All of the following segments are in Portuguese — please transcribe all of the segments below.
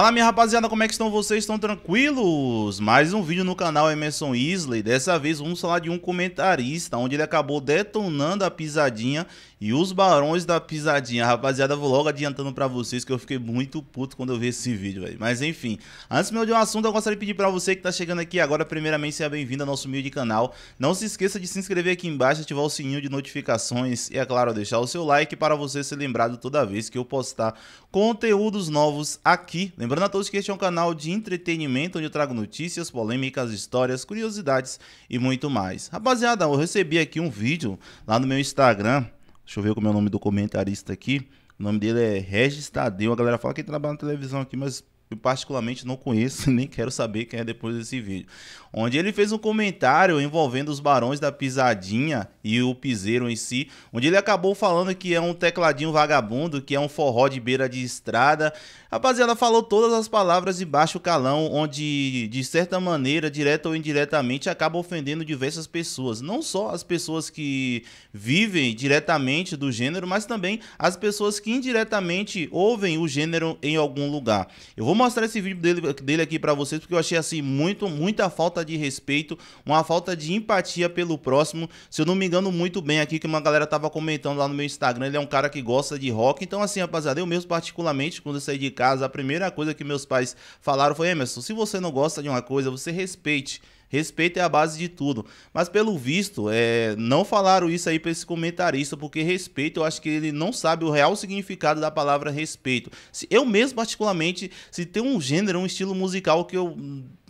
Fala minha rapaziada, como é que estão vocês? Estão tranquilos? Mais um vídeo no canal Emerson Isley, dessa vez vamos falar de um comentarista, onde ele acabou detonando a pisadinha e os barões da pisadinha. Rapaziada, vou logo adiantando pra vocês que eu fiquei muito puto quando eu vi esse vídeo, velho. Mas enfim, antes meu de um assunto, eu gostaria de pedir pra você que tá chegando aqui agora, primeiramente, seja bem-vindo ao nosso humilde canal. Não se esqueça de se inscrever aqui embaixo, ativar o sininho de notificações e, é claro, deixar o seu like para você ser lembrado toda vez que eu postar conteúdos novos aqui né? Lembrando a todos que este é um canal de entretenimento onde eu trago notícias, polêmicas, histórias, curiosidades e muito mais. Rapaziada, eu recebi aqui um vídeo lá no meu Instagram. Deixa eu ver como é o nome do comentarista aqui. O nome dele é Regis Tadeu. A galera fala que trabalha na televisão aqui, mas eu particularmente não conheço, nem quero saber quem é depois desse vídeo. Onde ele fez um comentário envolvendo os barões da pisadinha e o piseiro em si, onde ele acabou falando que é um tecladinho vagabundo, que é um forró de beira de estrada. Rapaziada, falou todas as palavras de baixo calão, onde de certa maneira, direta ou indiretamente, acaba ofendendo diversas pessoas. Não só as pessoas que vivem diretamente do gênero, mas também as pessoas que indiretamente ouvem o gênero em algum lugar. Eu vou mostrar esse vídeo dele, dele aqui para vocês, porque eu achei assim muito, muita falta de respeito, uma falta de empatia pelo próximo. Se eu não me engano muito bem aqui, que uma galera tava comentando lá no meu Instagram, ele é um cara que gosta de rock. Então, assim, rapaziada, eu mesmo particularmente, quando eu saí de casa, a primeira coisa que meus pais falaram foi, Emerson, se você não gosta de uma coisa, você respeite. Respeito é a base de tudo. Mas pelo visto, é, não falaram isso aí para esse comentarista, porque respeito, eu acho que ele não sabe o real significado da palavra respeito. Eu mesmo, particularmente, se tem um gênero, um estilo musical que eu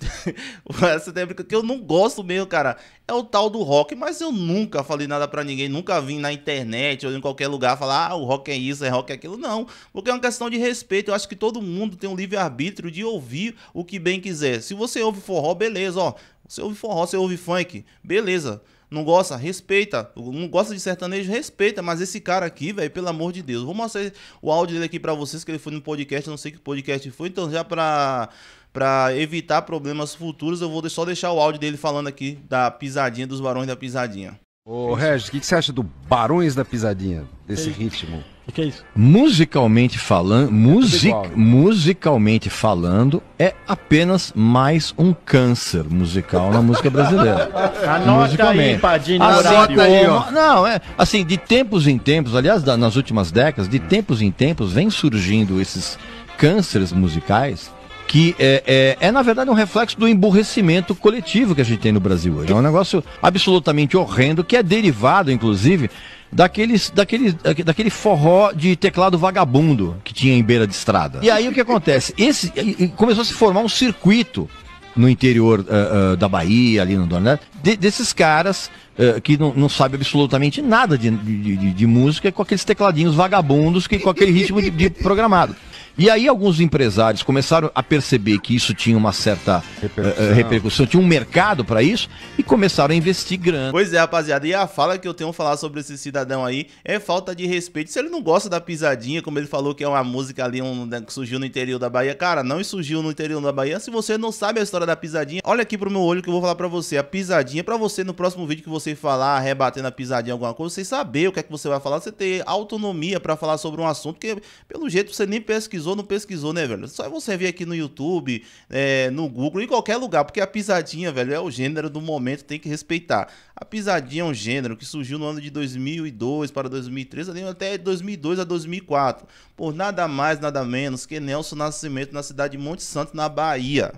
Essa é técnica que eu não gosto mesmo, cara, é o tal do rock, mas eu nunca falei nada para ninguém, nunca vim na internet ou em qualquer lugar falar, ah, o rock é isso, é rock é aquilo, não. Porque é uma questão de respeito, eu acho que todo mundo tem um livre-arbítrio de ouvir o que bem quiser. Se você ouve forró, beleza, ó. Você ouve forró, você ouve funk, beleza. Não gosta? Respeita. Não gosta de sertanejo? Respeita. Mas esse cara aqui, velho, pelo amor de Deus. Vou mostrar o áudio dele aqui para vocês, que ele foi no podcast, não sei que podcast foi, então já pra para evitar problemas futuros, eu vou só deixar o áudio dele falando aqui da pisadinha, dos Barões da Pisadinha. Ô Regis, o que, que, você acha do Barões da Pisadinha, desse é ritmo? O que, é isso? Musicalmente falando, é music, né? musicalmente falando, é apenas mais um câncer musical na música brasileira. Anota aí, Padinho, Anota aí, ó. Não, é assim, de tempos em tempos, aliás, da, nas últimas décadas, de tempos em tempos, vem surgindo esses cânceres musicais que é, é, é, na verdade, um reflexo do emburrecimento coletivo que a gente tem no Brasil hoje. É um negócio absolutamente horrendo, que é derivado, inclusive, daqueles, daquele, daquele forró de teclado vagabundo que tinha em beira de estrada. E aí o que acontece? Esse começou a se formar um circuito no interior uh, uh, da Bahia, ali no Nordeste, de, desses caras uh, que não, não sabem absolutamente nada de, de, de, música, com aqueles tecladinhos vagabundos que com aquele ritmo de programado. E aí alguns empresários começaram a perceber que isso tinha uma certa eh, eh, repercussão, uh, repercussão tinha um mercado para isso e começaram a investir grana. Pois é, rapaziada, e a fala que eu tenho a falar sobre esse cidadão aí é falta de respeito. Se ele não gosta da pisadinha, como ele falou que é uma música ali um, né, que surgiu no interior da Bahia, cara, não surgiu no interior da Bahia. Se você não sabe a história da pisadinha, olha aqui pro meu olho que eu vou falar para você. A pisadinha é para você no próximo vídeo que você falar, rebatendo a pisadinha alguma coisa, você saber o que é que você vai falar, você ter autonomia para falar sobre um assunto que pelo jeito você nem pesquisou pesquisou, não pesquisou, né, velho? Só é você vir aqui no YouTube, é, no Google, em qualquer lugar, porque a pisadinha, velho, é o gênero do momento, tem que respeitar. A pisadinha é um gênero que surgiu no ano de 2002 para 2003, ali até 2002 a 2004, por nada mais, nada menos que Nelson Nascimento na cidade de Monte Santo, na Bahia.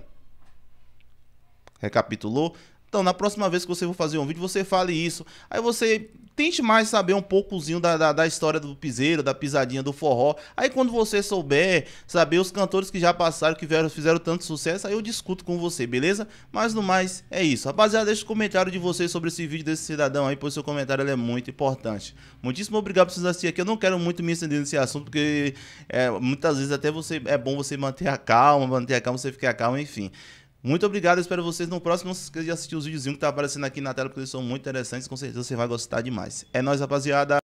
Recapitulou? Então, na próxima vez que você for fazer um vídeo, você fale isso. Aí você tente mais saber um poucozinho da, da, da, história do piseiro, da pisadinha, do forró. Aí quando você souber, saber os cantores que já passaram, que vieram, fizeram tanto sucesso, aí eu discuto com você, beleza? Mas no mais, é isso. Rapaziada, deixa o comentário de vocês sobre esse vídeo desse cidadão aí, pois seu comentário é muito importante. Muitíssimo obrigado por vocês assistirem aqui. Eu não quero muito me estender nesse assunto, porque é, muitas vezes até você é bom você manter a calma, manter a calma, você ficar calmo, enfim. Muito obrigado, espero vocês no próximo. Não se esqueça de assistir os videozinhos que tá aparecendo aqui na tela, porque eles são muito interessantes. Com certeza você vai gostar demais. É nóis, rapaziada.